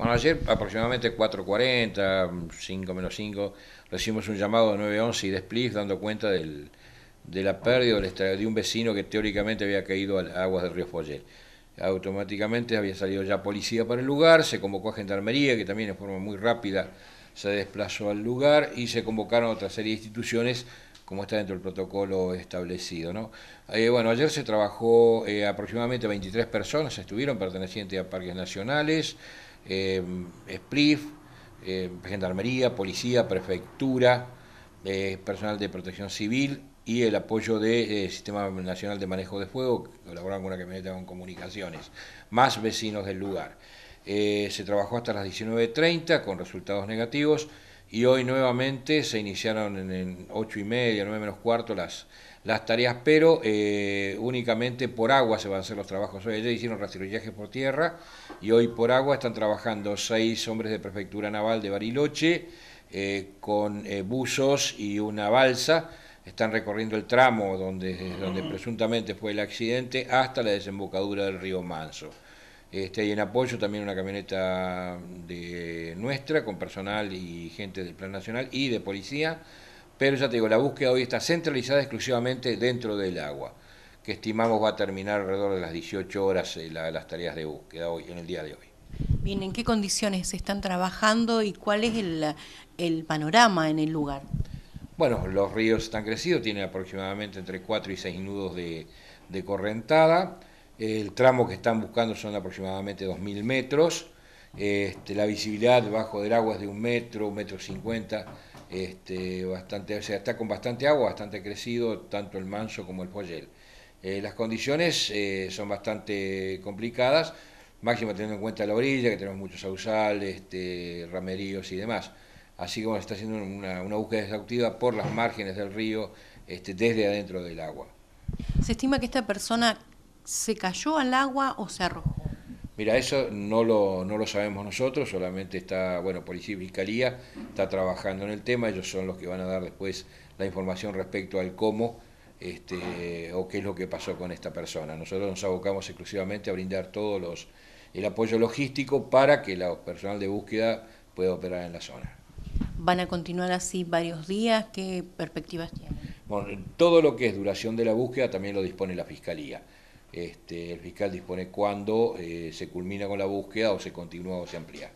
Bueno, ayer aproximadamente 4.40, 5 menos 5, recibimos un llamado de 911 y de Spliff dando cuenta de la pérdida de un vecino que teóricamente había caído a aguas del río Foyer. Automáticamente había salido ya policía para el lugar, se convocó a Gendarmería, que también de forma muy rápida se desplazó al lugar y se convocaron otra serie de instituciones como está dentro del protocolo establecido. ¿no? Eh, bueno, ayer se trabajó eh, aproximadamente 23 personas, estuvieron pertenecientes a parques nacionales, eh, eh, Gendarmería, Policía, Prefectura, eh, personal de protección civil y el apoyo del eh, Sistema Nacional de Manejo de Fuego, que colaboran con la camioneta con comunicaciones, más vecinos del lugar. se trabajó hasta las 19.30 con resultados negativos y hoy nuevamente se iniciaron en, ocho 8 y media, 9 menos cuarto las, las tareas, pero eh, únicamente por agua se van a hacer los trabajos. Hoy ayer hicieron rastrillaje por tierra y hoy por agua están trabajando seis hombres de Prefectura Naval de Bariloche eh, con eh, buzos y una balsa. Están recorriendo el tramo donde, donde presuntamente fue el accidente hasta la desembocadura del río Manso. Este, en apoyo también una camioneta de nuestra con personal y gente del Plan Nacional y de policía. Pero ya te digo, la búsqueda hoy está centralizada exclusivamente dentro del agua, que estimamos va a terminar alrededor de las 18 horas eh, las tareas de búsqueda hoy, en el día de hoy. Bien, ¿en qué condiciones se están trabajando y cuál es el, panorama en el lugar? Bueno, los ríos están crecidos, tienen aproximadamente entre 4 y 6 nudos de correntada. El tramo que están buscando son aproximadamente 2.000 metros. Este, la visibilidad bajo del agua es de un metro, un metro cincuenta, este, bastante, o sea, está con bastante agua, bastante crecido, tanto el manso como el follel. Eh, las condiciones eh, son bastante complicadas, máximo teniendo en cuenta la orilla, que tenemos muchos sausal, este, rameríos y demás. Así como se está haciendo una, búsqueda exhaustiva por las márgenes del río, desde adentro del agua. Se estima que esta persona se cayó al agua o se arrojó? Mira, eso no lo, no lo sabemos nosotros, solamente está, bueno, Policía y Fiscalía está trabajando en el tema, ellos son los que van a dar después la información respecto al cómo este, o qué es lo que pasó con esta persona. Nosotros nos abocamos exclusivamente a brindar todos los el apoyo logístico para que el personal de búsqueda pueda operar en la zona. ¿Van a continuar así varios días? ¿Qué perspectivas tienen? Bueno, todo lo que es duración de la búsqueda también lo dispone la Fiscalía este, el fiscal dispone cuándo eh, se culmina con la búsqueda o se continúa o se amplía.